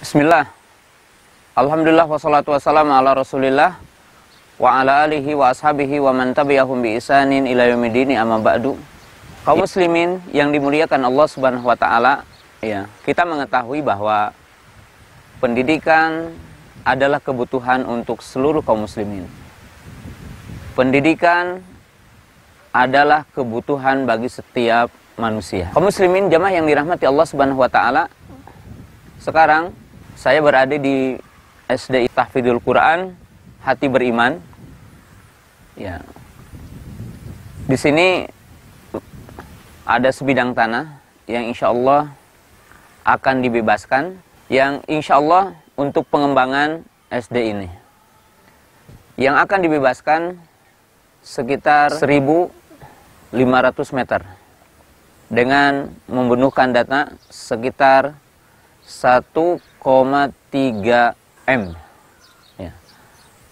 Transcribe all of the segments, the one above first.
Bismillah. Alhamdulillah wassalatu wassalamu ala Rasulillah wa ala alihi wa ashabihi wa man tabi'ahum bi isanin ila yaumidini amma ba'du. Kaum ya. muslimin yang dimuliakan Allah Subhanahu wa taala, ya, kita mengetahui bahwa pendidikan adalah kebutuhan untuk seluruh kaum muslimin. Pendidikan adalah kebutuhan bagi setiap manusia. Kaum muslimin jamaah yang dirahmati Allah Subhanahu wa taala, sekarang saya berada di SD Tahfidzul Quran, Hati Beriman. Ya. Di sini ada sebidang tanah yang insya Allah akan dibebaskan, yang insya Allah untuk pengembangan SD ini. Yang akan dibebaskan sekitar 1.500 meter dengan membunuhkan data sekitar 1,3 M. Ya.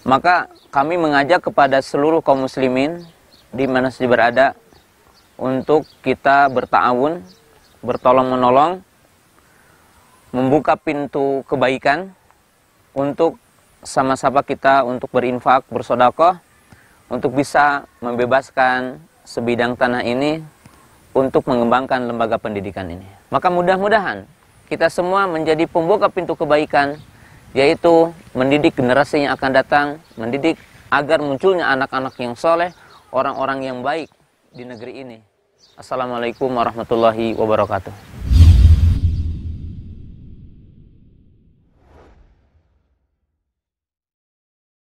Maka kami mengajak kepada seluruh kaum muslimin di mana saja berada untuk kita bertawun, bertolong menolong, membuka pintu kebaikan untuk sama-sama kita untuk berinfak, bersodakoh, untuk bisa membebaskan sebidang tanah ini untuk mengembangkan lembaga pendidikan ini. Maka mudah-mudahan kita semua menjadi pembuka pintu kebaikan, yaitu mendidik generasi yang akan datang, mendidik agar munculnya anak-anak yang soleh, orang-orang yang baik di negeri ini. Assalamualaikum warahmatullahi wabarakatuh.